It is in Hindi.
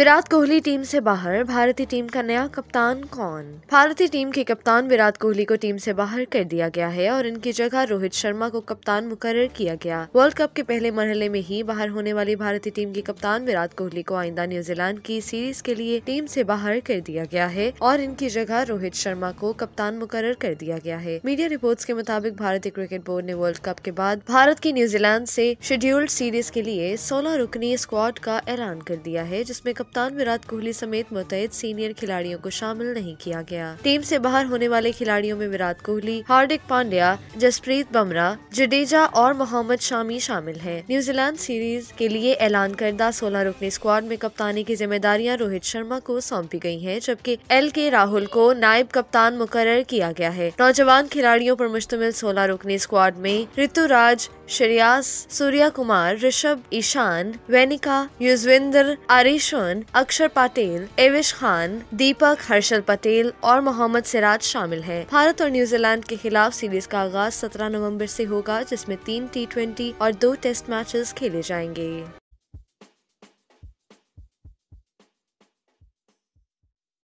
विराट कोहली टीम से बाहर भारतीय टीम का नया कप्तान कौन भारतीय टीम के कप्तान विराट कोहली को टीम से बाहर कर दिया गया है और इनकी जगह रोहित शर्मा को कप्तान मुकर्र किया गया वर्ल्ड कप के पहले मरहले में ही बाहर होने वाली भारतीय टीम के कप्तान विराट कोहली को आइंदा न्यूजीलैंड की सीरीज के लिए टीम से बाहर कर दिया गया है और इनकी जगह रोहित शर्मा को कप्तान मुकर्र कर दिया गया है मीडिया रिपोर्ट के मुताबिक भारतीय क्रिकेट बोर्ड ने वर्ल्ड कप के बाद भारत की न्यूजीलैंड ऐसी शेड्यूल्ड सीरीज के लिए सोलह रुकनी स्क्वाड का ऐलान कर दिया है जिसमे कप्तान विराट कोहली समेत मुतैद सीनियर खिलाड़ियों को शामिल नहीं किया गया टीम से बाहर होने वाले खिलाड़ियों में विराट कोहली हार्दिक पांड्या जसप्रीत बमरा जडेजा और मोहम्मद शामी शामिल है न्यूजीलैंड सीरीज के लिए ऐलान करदा सोलह रुकने स्क्वाड में कप्तानी की जिम्मेदारियाँ रोहित शर्मा को सौंपी गयी है जबकि एल के राहुल को नायब कप्तान मुकर किया गया है नौजवान खिलाड़ियों आरोप मुश्तमिल सोलह रुकने स्क्वाड में ऋतुराज श्रेयास सूर्या कुमार ऋषभ ईशान वेनिका युजविंदर आरिशन अक्षर पाटेल एविश खान दीपक हर्षल पटेल और मोहम्मद सिराज शामिल हैं। भारत और न्यूजीलैंड के खिलाफ सीरीज का आगाज 17 नवंबर से होगा जिसमें तीन टी और दो टेस्ट मैचेस खेले जाएंगे